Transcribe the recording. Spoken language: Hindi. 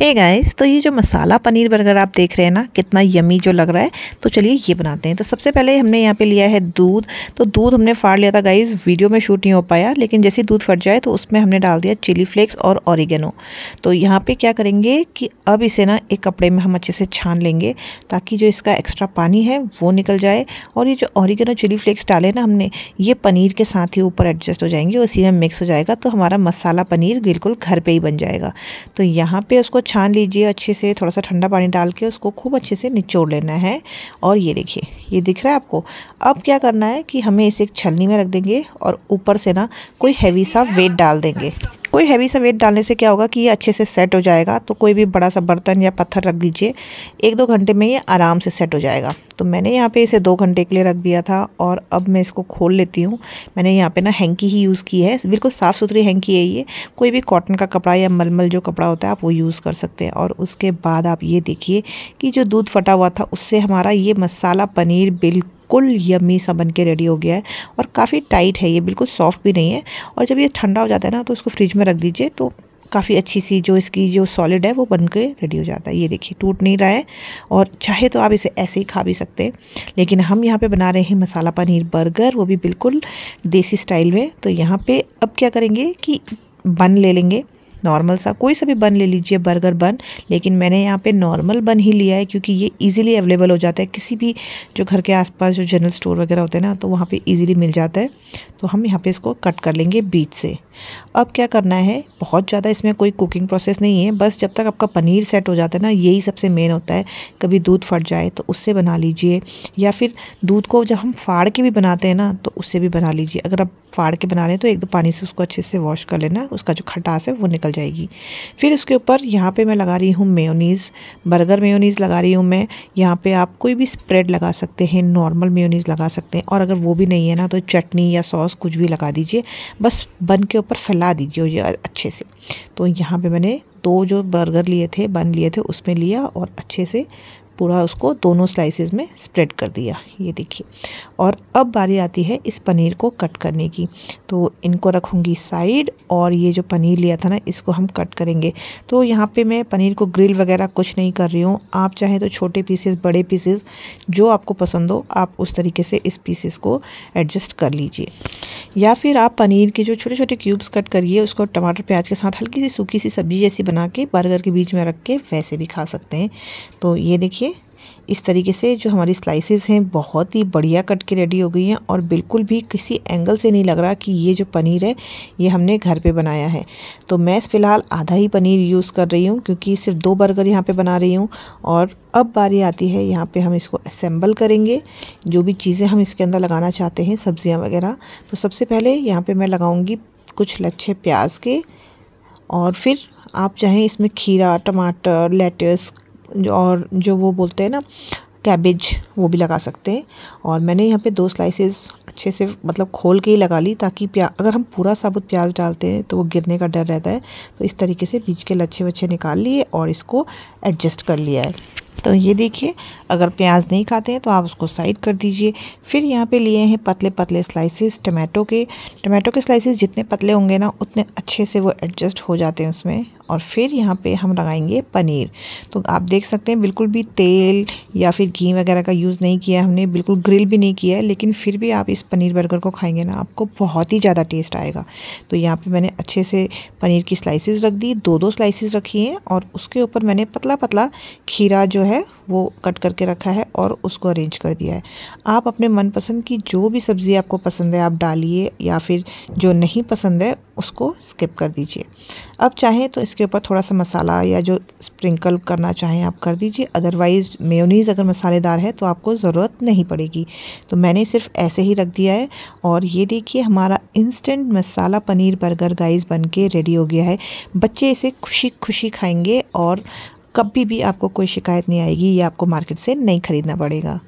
हे hey गाइस तो ये जो मसाला पनीर बर्गर आप देख रहे हैं ना कितना यमी जो लग रहा है तो चलिए ये बनाते हैं तो सबसे पहले हमने यहाँ पे लिया है दूध तो दूध हमने फाड़ लिया था गाइस वीडियो में शूट नहीं हो पाया लेकिन जैसे दूध फट जाए तो उसमें हमने डाल दिया चिली फ्लेक्स और ऑरिगेनो तो यहाँ पर क्या करेंगे कि अब इसे ना एक कपड़े में हम अच्छे से छान लेंगे ताकि जो इसका एक्स्ट्रा पानी है वो निकल जाए और ये जो ऑरिगेनो चिली फ्लेक्स डाले ना हमने ये पनीर के साथ ही ऊपर एडजस्ट हो जाएंगे उसी में मिक्स हो जाएगा तो हमारा मसाला पनीर बिल्कुल घर पर ही बन जाएगा तो यहाँ पर उसको छान लीजिए अच्छे से थोड़ा सा ठंडा पानी डाल के उसको खूब अच्छे से निचोड़ लेना है और ये देखिए ये दिख रहा है आपको अब क्या करना है कि हमें इसे एक छलनी में रख देंगे और ऊपर से ना कोई हैवी सा वेट डाल देंगे कोई हैवी सा वेट डालने से क्या होगा कि ये अच्छे से सेट हो जाएगा तो कोई भी बड़ा सा बर्तन या पत्थर रख दीजिए एक दो घंटे में ये आराम से सेट हो जाएगा तो मैंने यहाँ पे इसे दो घंटे के लिए रख दिया था और अब मैं इसको खोल लेती हूँ मैंने यहाँ पे ना हैंकी ही यूज़ की है बिल्कुल साफ़ सुथरी हैंकी है ये कोई भी कॉटन का कपड़ा या मलमल जो कपड़ा होता है आप वो यूज़ कर सकते हैं और उसके बाद आप ये देखिए कि जो दूध फटा हुआ था उससे हमारा ये मसाला पनीर बिल्कुल बिल्कुल यमी सा बन के रेडी हो गया है और काफ़ी टाइट है ये बिल्कुल सॉफ्ट भी नहीं है और जब ये ठंडा हो जाता है ना तो उसको फ्रिज में रख दीजिए तो काफ़ी अच्छी सी जो इसकी जो सॉलिड है वो बन के रेडी हो जाता है ये देखिए टूट नहीं रहा है और चाहे तो आप इसे ऐसे ही खा भी सकते हैं लेकिन हम यहाँ पे बना रहे हैं मसाला पनीर बर्गर वो भी बिल्कुल देसी स्टाइल में तो यहाँ पे अब क्या करेंगे कि बन ले लेंगे नॉर्मल सा कोई सा भी बन ले लीजिए बर्गर बन लेकिन मैंने यहाँ पे नॉर्मल बन ही लिया है क्योंकि ये इजीली अवेलेबल हो जाता है किसी भी जो घर के आसपास जो जनरल स्टोर वगैरह होते हैं ना तो वहाँ पे इजीली मिल जाता है तो हम यहाँ पे इसको कट कर लेंगे बीच से अब क्या करना है बहुत ज़्यादा इसमें कोई कुकिंग प्रोसेस नहीं है बस जब तक आपका पनीर सेट हो जाता है ना यही सबसे मेन होता है कभी दूध फट जाए तो उससे बना लीजिए या फिर दूध को जब हम फाड़ के भी बनाते हैं ना तो उससे भी बना लीजिए अगर आप फाड़ के बना रहे हैं तो एक दो पानी से उसको अच्छे से वॉश कर लेना उसका जो खटास है वो निकल जाएगी फिर उसके ऊपर यहाँ पे मैं लगा रही हूँ मेयोनीज़ बर्गर मेयोनीज़ लगा रही हूँ मैं यहाँ पे आप कोई भी स्प्रेड लगा सकते हैं नॉर्मल मेयोनीज़ लगा सकते हैं और अगर वो भी नहीं है ना तो चटनी या सॉस कुछ भी लगा दीजिए बस बन के ऊपर फैला दीजिए अच्छे से तो यहाँ पे मैंने दो जो बर्गर लिए थे बन लिए थे उसमें लिया और अच्छे से पूरा उसको दोनों स्लाइसेस में स्प्रेड कर दिया ये देखिए और अब बारी आती है इस पनीर को कट करने की तो इनको रखूँगी साइड और ये जो पनीर लिया था ना इसको हम कट करेंगे तो यहाँ पे मैं पनीर को ग्रिल वगैरह कुछ नहीं कर रही हूँ आप चाहें तो छोटे पीसेस बड़े पीसेस जो आपको पसंद हो आप उस तरीके से इस पीसेस को एडजस्ट कर लीजिए या फिर आप पनीर के जो छोटे छोटे क्यूब्स कट करिए उसको टमाटर प्याज के साथ हल्की सी सूखी सी सब्ज़ी जैसी बना के बर्गर के बीच में रख के वैसे भी खा सकते हैं तो ये देखिए इस तरीके से जो हमारी स्लाइसेस हैं बहुत ही बढ़िया कट के रेडी हो गई हैं और बिल्कुल भी किसी एंगल से नहीं लग रहा कि ये जो पनीर है ये हमने घर पे बनाया है तो मैं फ़िलहाल आधा ही पनीर यूज़ कर रही हूँ क्योंकि सिर्फ दो बर्गर यहाँ पे बना रही हूँ और अब बारी आती है यहाँ पे हम इसको असम्बल करेंगे जो भी चीज़ें हम इसके अंदर लगाना चाहते हैं सब्ज़ियाँ वगैरह तो सबसे पहले यहाँ पर मैं लगाऊँगी कुछ लच्छे प्याज के और फिर आप चाहें इसमें खीरा टमाटर लेटस जो और जो वो बोलते हैं ना कैबेज वो भी लगा सकते हैं और मैंने यहाँ पे दो स्लाइसेस अच्छे से मतलब खोल के ही लगा ली ताकि प्या अगर हम पूरा साबुत प्याज डालते हैं तो वो गिरने का डर रहता है तो इस तरीके से बीज के लच्छे वच्छे निकाल लिए और इसको एडजस्ट कर लिया है तो ये देखिए अगर प्याज नहीं खाते हैं तो आप उसको साइड कर दीजिए फिर यहाँ पे लिए हैं पतले पतले स्लाइसेस टमाटो के टमाटो के स्लाइसेस जितने पतले होंगे ना उतने अच्छे से वो एडजस्ट हो जाते हैं उसमें और फिर यहाँ पे हम लगाएंगे पनीर तो आप देख सकते हैं बिल्कुल भी तेल या फिर घी वगैरह का यूज़ नहीं किया हमने बिल्कुल ग्रिल भी नहीं किया है लेकिन फिर भी आप इस पनीर बर्गर को खाएंगे ना आपको बहुत ही ज़्यादा टेस्ट आएगा तो यहाँ पे मैंने अच्छे से पनीर की स्लाइसेस रख दी दो दो स्लाइसेस रखी हैं और उसके ऊपर मैंने पतला पतला खीरा जो है है वो कट करके रखा है और उसको अरेंज कर दिया है आप अपने मनपसंद की जो भी सब्ज़ी आपको पसंद है आप डालिए या फिर जो नहीं पसंद है उसको स्किप कर दीजिए अब चाहें तो इसके ऊपर थोड़ा सा मसाला या जो स्प्रिंकल करना चाहें आप कर दीजिए अदरवाइज़ मेयोनीज़ अगर मसालेदार है तो आपको ज़रूरत नहीं पड़ेगी तो मैंने सिर्फ ऐसे ही रख दिया है और ये देखिए हमारा instant masala paneer burger guys बन के रेडी हो गया है बच्चे इसे खुशी खुशी खाएंगे और कभी भी आपको कोई शिकायत नहीं आएगी या आपको मार्केट से नहीं ख़रीदना पड़ेगा